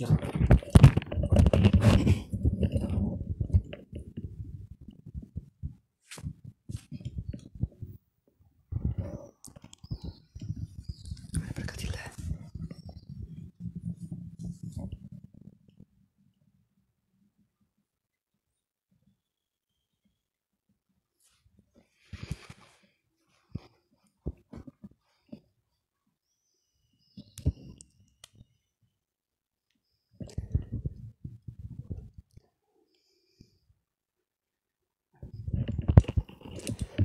去。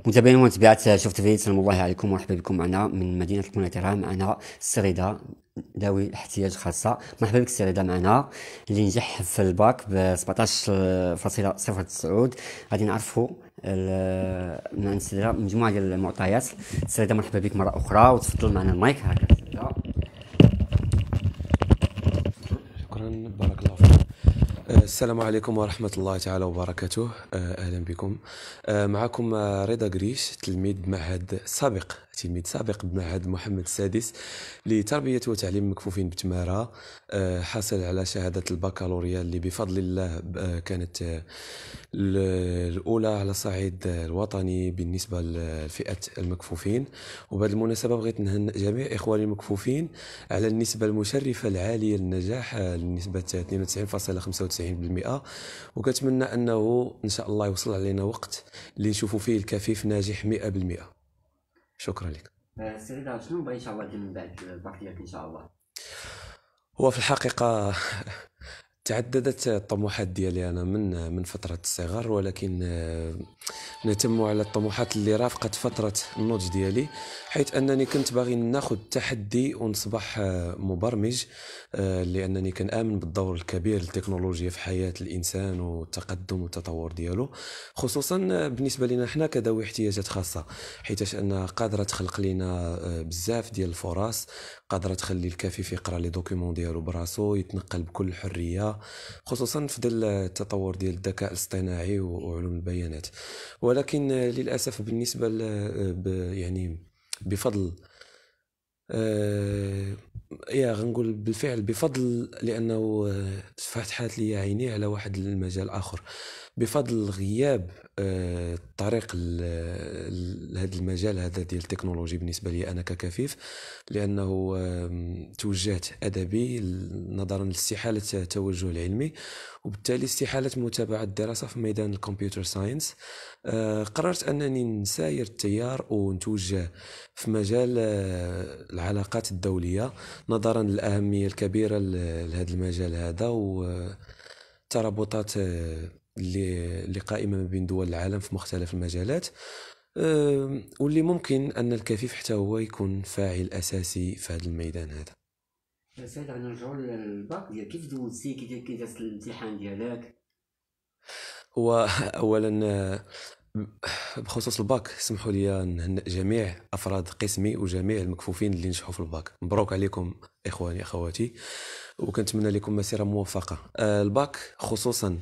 متابعين ومتابعات شفت فيديو السلام الله عليكم ومرحبا بكم معنا من مدينه المناطره معنا السريده ذوي الاحتياج خاصه مرحبا بك السريده معنا اللي نجح في الباك ب 17.09 غادي نعرفوا من عند السريده مجموعه ديال المعطيات السريده مرحبا بك مره اخرى وتفضل معنا المايك هكذا آه، السلام عليكم ورحمة الله تعالى وبركاته آه، أهلا بكم آه، معكم رضا قريش تلميذ معهد سابق تلميذ سابق بمعهد محمد السادس لتربية وتعليم المكفوفين بتمارة آه، حاصل على شهادة البكالوريا اللي بفضل الله آه، كانت آه، الأولى على الصعيد الوطني بالنسبة لفئة المكفوفين وبهذه المناسبة بغيت نهنئ جميع إخواني المكفوفين على النسبة المشرفة العالية للنجاح لنسبة 92.95% وكنتمنى أنه إن شاء الله يوصل علينا وقت اللي نشوفوا فيه الكفيف ناجح 100% شكرا لك سيدي شنو بغي ان شاء الله دير من بعد الباك ان شاء الله هو في الحقيقه تعددت الطموحات ديالي انا من من فتره الصغر ولكن آه، نتم على الطموحات اللي رافقت فتره النضج ديالي حيث انني كنت باغي ناخذ تحدي ونصبح آه، مبرمج آه، لانني كنامن بالدور الكبير للتكنولوجيا في حياه الانسان والتقدم والتطور ديالو خصوصا بالنسبه لنا حنا كذوي احتياجات خاصه حيث انها قادره تخلق لنا بزاف ديال الفرص قادره تخلي في يقرا لي دوكيمون ديالو براسو يتنقل بكل حريه خصوصا في ظل التطور ديال الذكاء الاصطناعي وعلوم البيانات ولكن آه، للاسف بالنسبه آه، يعني بفضل ايه يا غنقول بالفعل بفضل لانه آه، فتحت لي عيني على واحد المجال اخر بفضل غياب الطريق آه، لهذا المجال هذا ديال التكنولوجي بالنسبه لي انا ككفيف لانه توجهت ادبي نظرا لاستحاله التوجه العلمي وبالتالي استحاله متابعه الدراسه في ميدان الكمبيوتر ساينس آه، قررت انني نساير التيار ونتوجه في مجال آه، العلاقات الدوليه نظرا للاهميه الكبيره لهذا المجال هذا ترابطات اللي قائمه ما بين دول العالم في مختلف المجالات واللي ممكن ان الكفيف حتى هو يكون فاعل اساسي في هذا الميدان هذا سيد غنرجعوا للباك ديال كيف دوزتي كيف دازت الامتحان ديالك هو اولا بخصوص الباك سمحوا لي نهنئ جميع افراد قسمي وجميع المكفوفين اللي نجحوا في الباك مبروك عليكم اخواني اخواتي وكنتمنى لكم مسيره موفقه آه، الباك خصوصا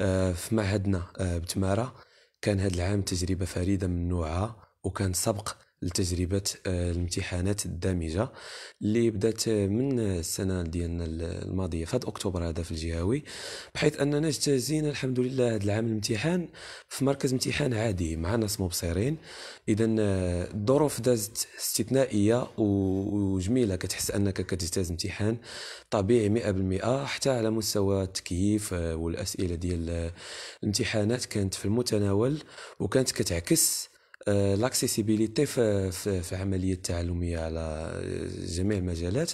آه، في معهدنا آه، بتماره كان هذا العام تجربه فريده من نوعها وكان سبق لتجربه آه، الامتحانات الدامجه اللي بدات آه، من آه، السنه ديالنا الماضيه في اكتوبر هذا في الجهوي بحيث اننا اجتازينا الحمد لله هذا العام الامتحان في مركز امتحان عادي مع ناس مبصرين اذا الظروف دازت استثنائيه وجميله كتحس انك كتجتاز امتحان طبيعي 100% حتى على مستوى التكييف والاسئله ديال الامتحانات كانت في المتناول وكانت كتعكس لاكسيسيبيليتي آه، في, في, في العمليه التعلميه على آه، جميع المجالات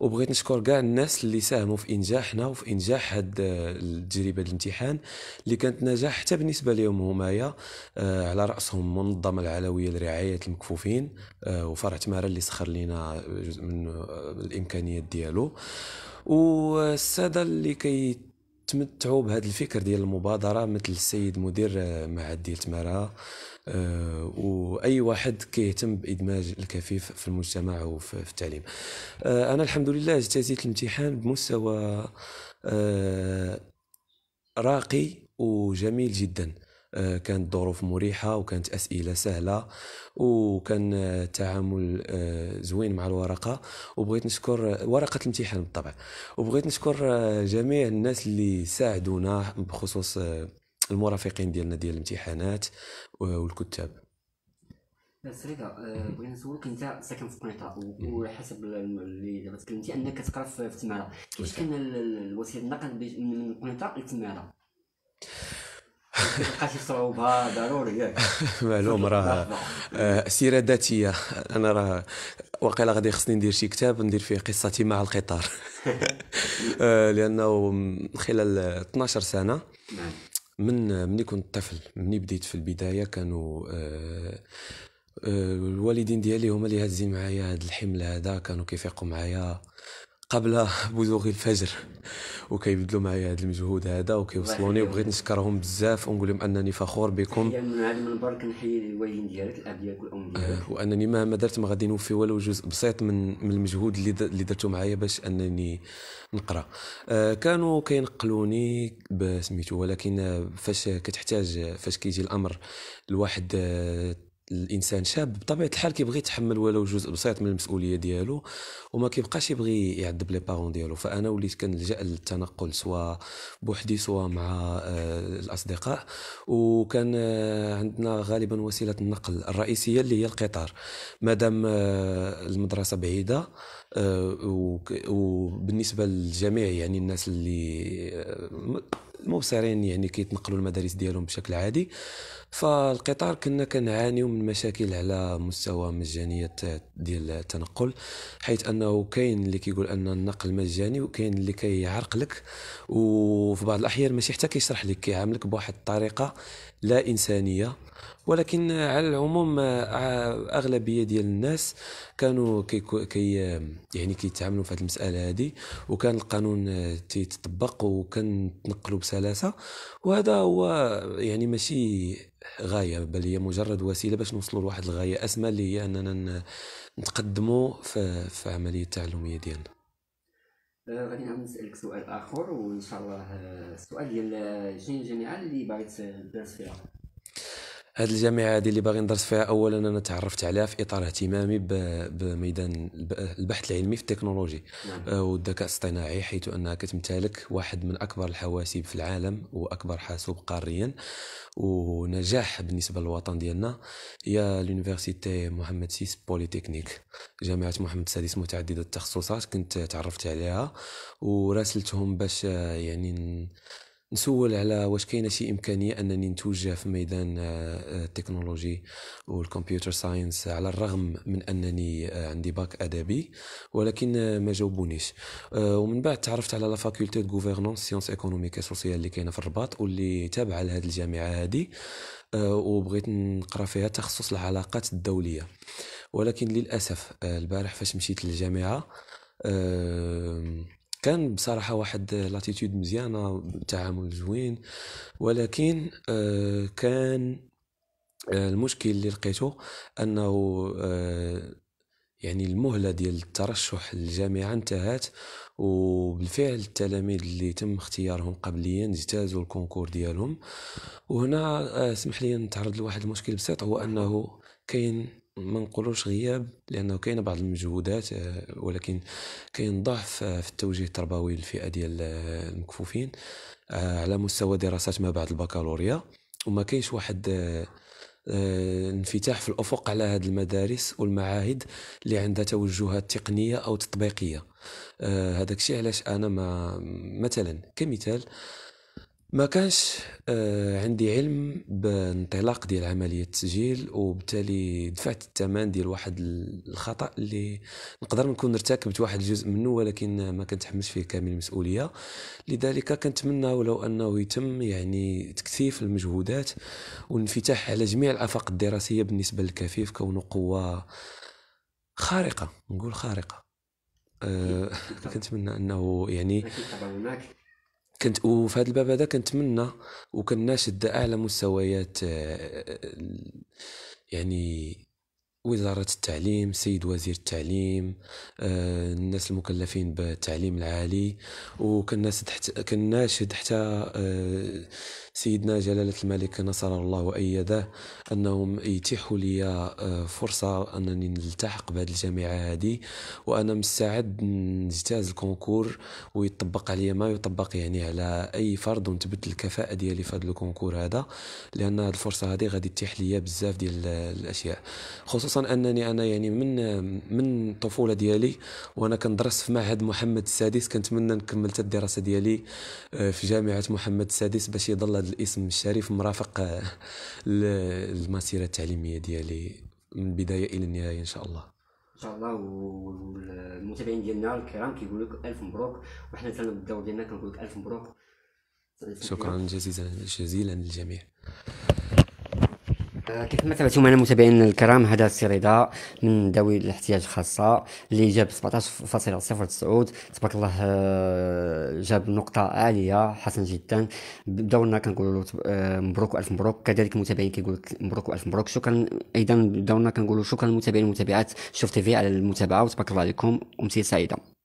وبغيت نشكر كاع الناس اللي ساهموا في انجاحنا وفي انجاح هاد آه، التجربه الامتحان اللي كانت نجاح حتى بالنسبه لهم همايا على راسهم منظمه العلويه لرعايه المكفوفين وفرع تماره اللي سخر لنا جزء من الامكانيات ديالو والساده اللي كي تمتعوا بهذا الفكر ديال المبادره مثل السيد مدير معهد ديال تماره آه، واي واحد كيهتم بادماج الكفيف في المجتمع وفي التعليم آه، انا الحمد لله اجتازيت الامتحان بمستوى آه، راقي وجميل جدا كانت ظروف مريحة وكانت أسئلة سهلة وكان تعامل زوين مع الورقة وبغيت نشكر ورقة الامتحان بالطبع وبغيت نشكر جميع الناس اللي ساعدونا بخصوص المرافقين ديالنا ديال الامتحانات والكتاب سريكا آه، بغيت نسولك انت ساكن في قنيطره وحسب اللي دابا تكلمتي انك كتقرا في تماره كيفاش كان الوسيله النقل من قنيطره لتماره شي صعوبه ضروري ياك معلوم راه آه، سيره ذاتيه انا راه واقيلا غادي خصني ندير شي كتاب ندير فيه قصتي مع القطار آه، لانه خلال 12 سنه نعم. من مني كنت طفل مني بديت في البدايه كانوا آه، آه، الوالدين ديالي هما اللي هازين معايا هاد الحمل هذا كانوا كيفيقوا معايا قبل بزوغ الفجر وكيبدلوا معايا هذا المجهود هذا وكيوصلوني وبغيت نشكرهم بزاف ونقول لهم انني فخور بكم المنبر كنحيي الوالدين ديالك الاب ديالك والام آه، ديالك وانني مهما درت ما غادي نوفي والو جزء بسيط من من المجهود اللي اللي درته معايا باش انني نقرا آه، كانوا كينقلوني بسميتو ولكن فاش كتحتاج فاش كيجي الامر لواحد آه، الانسان شاب بطبيعه الحال كيبغي يتحمل ولو جزء بسيط من المسؤوليه ديالو وما كيبقاش يبغي يعذب لي بارون ديالو فانا وليت كنلجا للتنقل سواء بوحدي سواء مع آه، الاصدقاء وكان آه، عندنا غالبا وسيله النقل الرئيسيه اللي هي القطار مادام آه، المدرسه بعيده وبالنسبه للجميع يعني الناس اللي مبصرين يعني كيتنقلوا المدارس ديالهم بشكل عادي فالقطار كنا كنعانيو من مشاكل على مستوى مجانيه ديال التنقل حيث انه كاين اللي كيقول ان النقل مجاني وكاين اللي كيعرقلك وفي بعض الاحيان ماشي حتى كيشرح لك كيعاملك بواحد الطريقه لا إنسانية ولكن على العموم آه، اغلبيه ديال الناس كانوا كي, كي آه، يعني كيتعاملوا في هذه المساله هذه وكان القانون آه، تيتطبق وكنتنقلوا بسلاسه وهذا هو يعني ماشي غايه بل هي مجرد وسيله باش نوصلوا لواحد الغايه اسمى اللي هي اننا نتقدموا في, في عمليه التعلميه ديالنا آه، غادي نعاود نسالك سؤال اخر وان شاء الله السؤال آه، ديال جين جينيرال اللي باغي تدرس فيها هذه الجامعه هذه اللي باغي ندرس فيها اولا انا تعرفت عليها في اطار اهتمامي بميدان البحث العلمي في التكنولوجي نعم. آه، والذكاء الاصطناعي حيث انها كتمتلك واحد من اكبر الحواسيب في العالم واكبر حاسوب قاريا ونجاح بالنسبه للوطن ديالنا هي لونيفرسيتي محمد سيس بوليتكنيك جامعه محمد السادس متعدده التخصصات كنت تعرفت عليها وراسلتهم باش آه، يعني نسول على واش كاينه شي امكانيه انني نتوجه في ميدان آه، آه، التكنولوجي والكمبيوتر ساينس على الرغم من انني آه، عندي باك ادبي ولكن ما جاوبونيش ومن بعد تعرفت على لا فاكولتي دو غوفرنونس سيونس ايكونوميك سوسيال اللي كاينه في الرباط واللي تابعه لهذه الجامعه هذه وبغيت نقرا فيها تخصص العلاقات الدوليه ولكن للاسف البارح فاش مشيت للجامعه كان بصراحه واحد لاتيتود مزيانه تعامل زوين ولكن آه، كان آه، المشكل اللي لقيته انه آه، يعني المهله ديال الترشح للجامعه انتهت وبالفعل التلاميذ اللي تم اختيارهم قبليا اجتازوا الكونكور ديالهم وهنا اسمح لي نتعرض لواحد المشكل بسيط هو انه كاين ما نقولوش غياب لانه كاين بعض المجهودات آه، ولكن كاين ضعف آه، في التوجيه التربوي للفئه ديال آه، المكفوفين على مستوى دراسات ما بعد البكالوريا وما كاينش واحد انفتاح في الافق على هذه المدارس والمعاهد اللي عندها توجهات تقنيه او تطبيقيه هذاك الشيء علاش انا ما مثلا كمثال ما كانش آه، عندي علم بانطلاق ديال عمليه التسجيل وبالتالي دفعت الثمن ديال واحد الخطا اللي نقدر نكون ارتكبت واحد الجزء منه ولكن ما كنتحملش فيه كامل المسؤوليه لذلك كنتمنى ولو انه يتم يعني تكثيف المجهودات والانفتاح على جميع الافاق الدراسيه بالنسبه للكفيف كونه قوه خارقه نقول خارقه أه كنتمنى انه يعني هناك كنت وفي هذا الباب هذا كنتمنى وكناشد اعلى مستويات آه، يعني وزارة التعليم سيد وزير التعليم آه، الناس المكلفين بالتعليم العالي وكناشد حتى كناشد حتى آه، سيدنا جلالة الملك نصر الله وأيده أنهم يتيحوا لي آه، فرصة أنني نلتحق بهذه الجامعة هذه وأنا مستعد نجتاز الكونكور ويطبق عليا ما يطبق يعني على أي فرد ونتبت الكفاءة ديالي في هذا الكونكور هذا لأن هذه الفرصة هذه غادي تتيح لي بزاف ديال الأشياء خصوصا انني انا يعني من من الطفوله ديالي وانا كندرس في معهد محمد السادس كنتمنى نكمل حتى الدراسه ديالي آه، في جامعه محمد السادس باش يضل هذا الاسم الشريف مرافق آه، للمسيره التعليميه ديالي من البدايه الى النهايه ان شاء الله ان شاء الله والمتابعين ديالنا الكرام كيقول لك الف مبروك وحنا حتى الدور ديالنا كنقول لك الف مبروك شكرا جزيلا جزيلا للجميع كيف ما تابعتم معنا متابعينا الكرام هذا السيريدا من ذوي الاحتياج الخاصه اللي جاب 17.09 تبارك الله آه، جاب نقطه عاليه حسن جدا بدورنا كنقولوا له آه، مبروك والف مبروك كذلك المتابعين لك مبروك والف مبروك شكرا ايضا بدورنا كنقولوا شكرا للمتابعين والمتابعات شوف تي في على المتابعه وتبارك الله عليكم امسيه سعيده